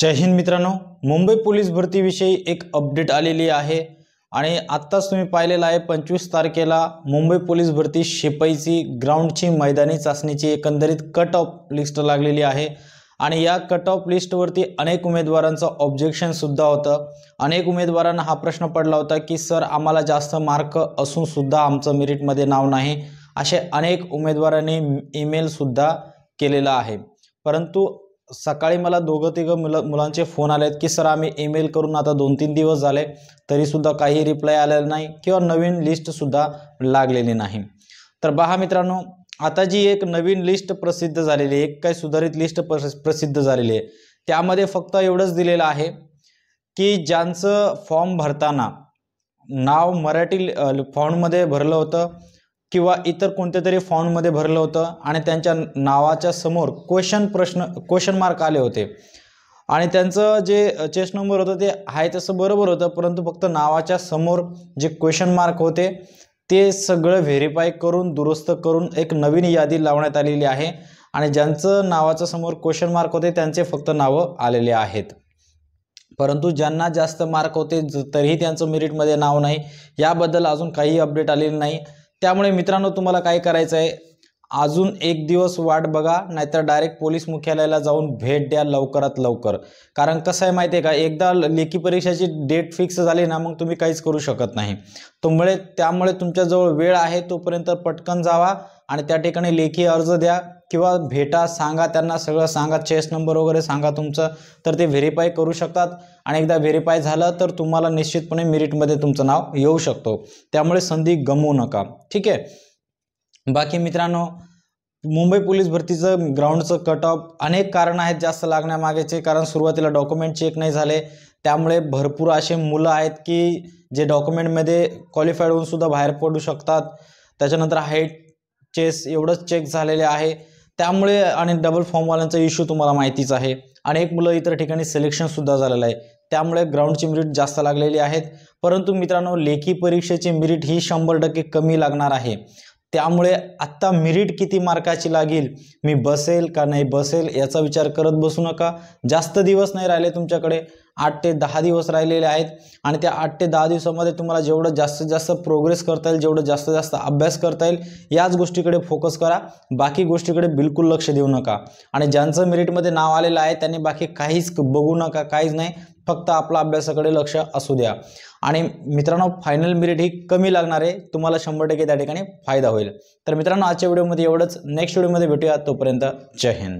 जय हिंद मित्रांनो मुंबई पोलीस भरतीविषयी एक अपडेट आलेली आहे आणि आत्ताच तुम्ही पाहिलेलं आहे पंचवीस तारखेला मुंबई पोलीस भरती शिपाईची ग्राउंडची मैदानी चाचणीची एकंदरीत कट ऑफ लिस्ट लागलेली आहे आणि या कट ऑफ लिस्टवरती अनेक उमेदवारांचं ऑब्जेक्शनसुद्धा होतं अनेक उमेदवारांना हा प्रश्न पडला होता की सर आम्हाला जास्त मार्क असूनसुद्धा आमचं मेरिटमध्ये नाव नाही असे अनेक उमेदवारांनी ईमेलसुद्धा केलेला आहे परंतु सकाळी मला दोघं तिघं मुलं मुलांचे फोन आले आहेत की सर आम्ही ईमेल करून आता दोन तीन दिवस झाले तरीसुद्धा काही रिप्लाय आलेला नाही किंवा नवीन लिस्टसुद्धा लागलेली नाही तर बहा मित्रांनो आता जी एक नवीन लिस्ट प्रसिद्ध झालेली आहे एक काही सुधारित लिस्ट प्रसिद्ध झालेली आहे त्यामध्ये फक्त एवढंच दिलेलं आहे की ज्यांचं फॉर्म भरताना नाव मराठी फॉर्ममध्ये भरलं होतं किंवा इतर कोणत्या तरी फॉर्ममध्ये भरलं होतं आणि त्यांच्या नावाच्या समोर क्वेश्चन प्रश्न क्वेश्चन मार्क आले होते आणि त्यांचं जे चेस्ट नंबर होतं ते आहे तसं बरोबर होतं परंतु फक्त नावाच्या समोर जे क्वेश्चन मार्क होते ते सगळं व्हेरीफाय करून दुरुस्त करून एक नवीन यादी लावण्यात आलेली आहे आणि ज्यांचं नावाच्या समोर क्वेश्चन मार्क होते त्यांचे फक्त नावं आलेले आहेत परंतु ज्यांना जास्त मार्क होते तरीही त्यांचं मेरिटमध्ये नाव नाही याबद्दल अजून काही अपडेट आलेले नाही त्यामुळे मित्रांनो तुम्हाला काय करायचं आहे अजून एक दिवस वाट बघा नाहीतर डायरेक्ट पोलीस मुख्यालयाला जाऊन भेट द्या लवकरात लवकर कारण कसं आहे माहिती आहे का एकदा लेखी परीक्षेची डेट फिक्स झाली ना मग तुम्ही काहीच करू शकत नाही त्यामुळे त्यामुळे तुमच्याजवळ वेळ आहे तोपर्यंत पटकन जावा आणि त्या ठिकाणी लेखी अर्ज द्या किंवा भेटा सांगा त्यांना सगळं सांगा चेस नंबर वगैरे सांगा तुमचं तर ते व्हेरीफाय करू शकतात आणि एकदा व्हेरीफाय झालं तर तुम्हाला निश्चितपणे मेरिटमध्ये तुमचं नाव येऊ शकतो त्यामुळे संधी गमवू नका ठीक आहे बाकी मित्रांनो मुंबई पोलीस भरतीचं ग्राउंडचं कट ऑफ अनेक कारणं आहेत जास्त लागण्यामागेचे कारण सुरुवातीला डॉक्युमेंट चेक नाही झाले त्यामुळे भरपूर असे मुलं आहेत की जे डॉक्युमेंटमध्ये क्वालिफाईड होऊन सुद्धा बाहेर पडू शकतात त्याच्यानंतर हाईट चेस एवढंच चेक झालेले आहे त्यामुळे आणि डबल फॉर्मवाल्यांचा इश्यू तुम्हाला माहितीच आहे एक मुलं इतर ठिकाणी सुद्धा झालेलं आहे त्यामुळे ग्राउंडची मिरिट जास्त लागलेली आहेत परंतु मित्रांनो लेखी परीक्षेची मिरिट ही शंभर टक्के कमी लागणार आहे त्यामुळे आत्ता मिरिट किती मार्काची लागेल मी बसेल का नाही बसेल याचा विचार करत बसू नका जास्त दिवस नाही राहिले तुमच्याकडे आठ ते दहा दिवस राहिलेले आहेत आणि त्या आठ ते दहा दिवसामध्ये तुम्हाला जेवढं जास्तीत जास्त प्रोग्रेस करता येईल जेवढं जास्तीत जास्त अभ्यास करता येईल याच गोष्टीकडे फोकस करा बाकी गोष्टीकडे बिलकुल लक्ष देऊ नका आणि ज्यांचं मेरिटमध्ये नाव आलेलं आहे त्यांनी बाकी काहीच बघू नका काहीच नाही फक्त आपला अभ्यासाकडे लक्ष असू द्या आणि मित्रांनो फायनल मिरिट ही कमी लागणार आहे तुम्हाला शंभर टक्के त्या ठिकाणी फायदा होईल तर मित्रांनो आजच्या व्हिडिओमध्ये एवढंच नेक्स्ट व्हिडिओमध्ये भेटूया तोपर्यंत जय हिंद